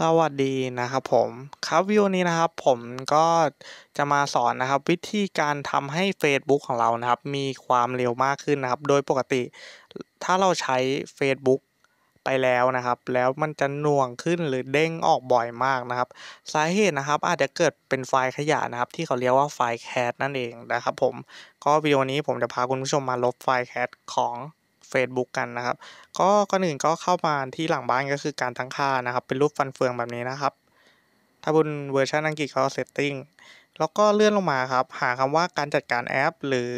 สวัสดีนะครับผม ครับวิดีโอนี้นะครับผมก็จะมาสอนนะครับ วิธีการทำให้ Facebook ของเรานะครับ มีความเร็วมากขึ้นนะครับ โดยปกติถ้าเราใช้ Facebook ไปแล้วนะครับแล้วมันจะหน่วงขึ้นหรือเด้งออกบ่อยมากนะครับสาเหตุนะครับ อาจจะเกิดเป็นไฟล์ขยะนะครับ ที่เขาเรียกว่าไฟล์แคดนั่นเองนะครับผมก็วิดีโอนี้ผมจะพาคุณผู้ชมมาลบไฟล์แคดของ Facebook กันนะครับ ก็ก่อนอื่นก็เข้ามาที่หลังบ้านก็คือการตั้งค่านะครับ เป็นรูปฟันเฟืองแบบนี้นะครับ ถ้าบนเวอร์ชันอังกฤษก็เซตติ้ง แล้วก็เลื่อนลงมาครับ หาคำว่าการจัดการแอปหรือ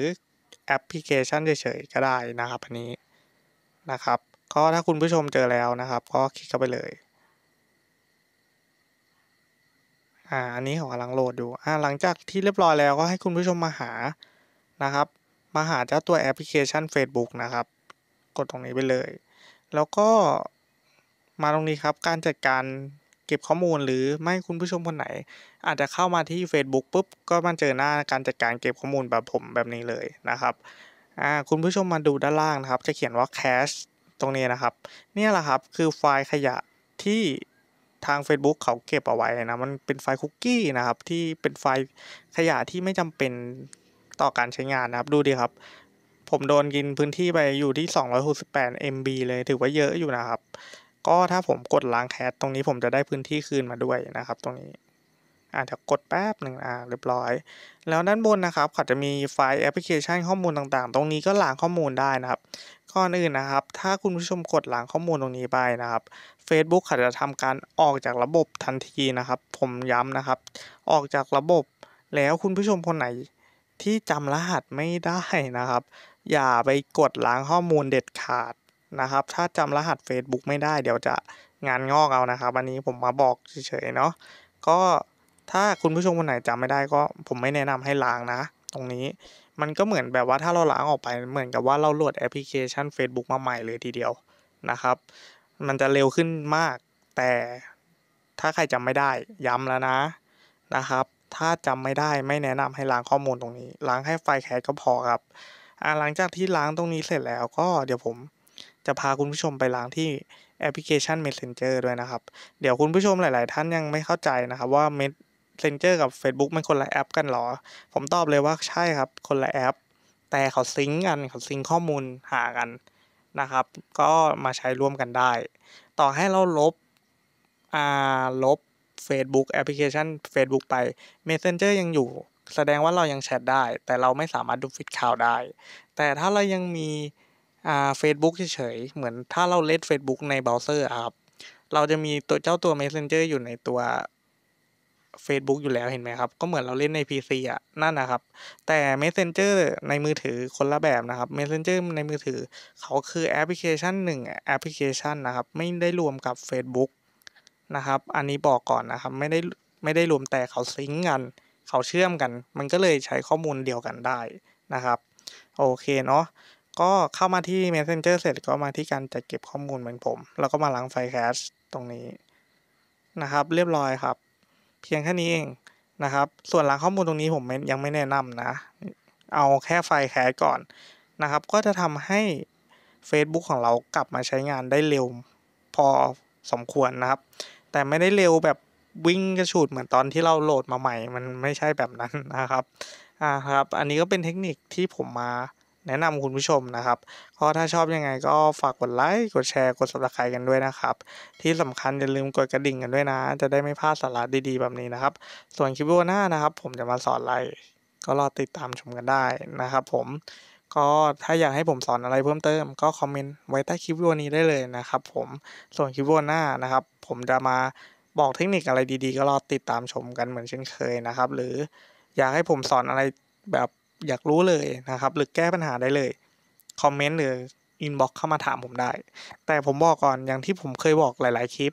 แอปพลิเคชันเฉยๆก็ได้นะครับ อันนี้นะครับ ก็ถ้าคุณผู้ชมเจอแล้วนะครับก็คลิกเข้าไปเลย อ่าอันนี้ของกำลังโหลดอยู่อ่าหลังจากที่เรียบร้อยแล้วก็ให้คุณผู้ชมมาหานะครับ มาหาเจ้าตัวแอปพลิเคชัน Facebook นะครับกดตรงนี้ไปเลย แล้วก็มาตรงนี้ครับ การจัดการเก็บข้อมูลหรือไม่คุณผู้ชมคนไหน อาจจะเข้ามาที่ Facebook ปุ๊บ ก็มาเจอหน้าการจัดการเก็บข้อมูลแบบผมแบบนี้เลยนะครับ คุณผู้ชมมาดูด้านล่างนะครับ จะเขียนว่า cache ตรงนี้นะครับนี่แหละครับ คือไฟล์ขยะที่ทาง Facebook เขาเก็บเอาไว้นะมันเป็นไฟล์คุกกี้นะครับที่เป็นไฟล์ขยะที่ไม่จำเป็นต่อการใช้งานนะครับ ดูดีครับผมโดนกินพื้นที่ไปอยู่ที่268 MB เลยถือว่าเยอะอยู่นะครับ ก็ถ้าผมกดล้างแคสตรงนี้ผมจะได้พื้นที่คืนมาด้วยนะครับ ตรงนี้อาจจะกดแป๊บหนึ่งอ่าเรียบร้อย แล้วด้านบนนะครับเขาจะมีไฟล์แอปพลิเคชันข้อมูลต่างๆ ตรงนี้ก็ล้างข้อมูลได้นะครับก่อนอื่นนะครับ ถ้าคุณผู้ชมกดล้างข้อมูลตรงนี้ไปนะครับ Facebook เขาจะทำการออกจากระบบทันทีนะครับ ผมย้ำนะครับ ออกจากระบบ แล้วคุณผู้ชมคนไหน ที่จำรหัสไม่ได้นะครับอย่าไปกดล้างข้อมูลเด็ดขาดนะครับ ถ้าจำรหัส Facebook ไม่ได้เดี๋ยวจะงานงอกเอานะครับ อันนี้ผมมาบอกเฉยๆเนาะ ก็ถ้าคุณผู้ชมคนไหนจำไม่ได้ก็ ผมไม่แนะนำให้ล้างนะ ตรงนี้ มันก็เหมือนแบบว่าถ้าเราล้างออกไปเหมือนกับว่าเราโหลดแอปพลิเคชัน Facebook มาใหม่เลยทีเดียวนะครับ มันจะเร็วขึ้นมาก แต่ถ้าใครจำไม่ได้ย้ำแล้วนะนะครับ ถ้าจำไม่ได้ไม่แนะนำให้ล้างข้อมูลตรงนี้ล้างให้ไฟแคชก็พอครับอหลังจากที่ล้างตรงนี้เสร็จแล้ว ก็เดี๋ยวผมจะพาคุณผู้ชมไปล้างที่แอปพลิเคชัน Messenger ด้วยนะครับ เดี๋ยวคุณผู้ชมหลาย ๆ ท่านยังไม่เข้าใจนะครับว่า Messenger กับ Facebook มันคนละแอป กันหรอ ผมตอบเลยว่าใช่ครับคนละแอป แต่เขาซิงกันเขาซิงข้อมูลหากันนะครับ ก็มาใช้ร่วมกันได้ ต่อให้เราลบอ่าลบ Facebook แอปพลิเคชัน Facebook ไป Messenger ยังอยู่แสดงว่าเรายังแชทได้แต่เราไม่สามารถดูฟิดข่าวได้ แต่ถ้าเรายังมีอ่าเฟซบุ๊กเฉยๆเหมือนถ้าเราเล่น Facebook ในเบราว์เซอร์ครับเราจะมีตัวเจ้าตัว Messenger อยู่ในตัว Facebook อยู่แล้วเห็นไหมครับก็เหมือนเราเล่นใน PC อ่ะนั่นนะครับ แต่ Messenger ในมือถือคนละแบบนะครับ Messenger ในมือถือเขาคือแอปพลิเคชันหนึ่งแอปพลิเคชันนะครับไม่ได้รวมกับ Facebook นะครับอันนี้บอกก่อนนะครับไม่ได้ไม่ได้รวมแต่เขาซิงกันเขาเชื่อมกัน มันก็เลยใช้ข้อมูลเดียวกันได้นะครับโอเคเนาะก็เข้ามาที่ Messenger เสร็จ ก็มาที่การจัดเก็บข้อมูลเหมือนผม แล้วก็มาล้างไฟแคชตรงนี้นะครับ เรียบร้อยครับ เพียงแค่นี้เองนะครับ ส่วนล้างข้อมูลตรงนี้ ผมยังไม่แนะนำนะ เอาแค่ไฟแคชก่อนนะครับ ก็จะทำให้ Facebook ของเรากลับมาใช้งานได้เร็วพอสมควรนะครับ แต่ไม่ได้เร็วแบบวิ่งกระฉูดเหมือนตอนที่เราโหลดมาใหม่ มันไม่ใช่แบบนั้นนะครับ อ่าครับ อันนี้ก็เป็นเทคนิคที่ผมมาแนะนำคุณผู้ชมนะครับก็ถ้าชอบยังไงก็ฝากกดไลค์ กดแชร์กด subscribe กันด้วยนะครับ ที่สำคัญอย่าลืมกดกระดิ่งกันด้วยนะ จะได้ไม่พลาดสาระดีๆ แบบนี้นะครับ ส่วนคลิปวันหน้านะครับ ผมจะมาสอนอะไร ก็รอติดตามชมกันได้นะครับ ผม ก็ถ้าอยากให้ผมสอนอะไรเพิ่มเติมก็คอมเมนต์ไว้ใต้คลิปวันนี้ได้เลยนะครับ ผม ส่วนคลิปวันหน้านะครับ ผมจะมาบอกเทคนิคอะไรดีๆ ก็รอติดตามชมกันเหมือนเช่นเคยนะครับ หรือ อยากให้ผมสอนอะไรแบบอยากรู้เลยนะครับ หรือแก้ปัญหาได้เลยคอมเมนต์หรืออินบ็อกเข้ามาถามผมได้ แต่ผมบอกก่อนอย่างที่ผมเคยบอกหลาย ๆคลิป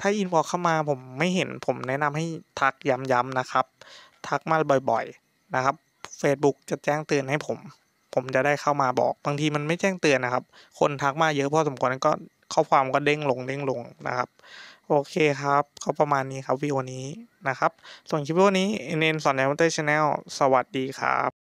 ถ้าอินบ็อกเข้ามาผมไม่เห็นผมแนะนำให้ทักย้ำๆนะครับ ทักมาบ่อย ๆนะครับ Facebook จะแจ้งเตือนให้ผม ผมจะได้เข้ามาบอก บางทีมันไม่แจ้งเตือนนะครับ คนทักมาเยอะพอสมควรก็ข้อความก็เด้งลงเด้งลงนะครับโอเคครับ ก็ประมาณนี้ครับวิดีโอนี้นะครับ ส่วนคลิปวิดีโอนี้เอ็นเอ็นสอนแนวมอเตอร์ชาแนล สวัสดีครับ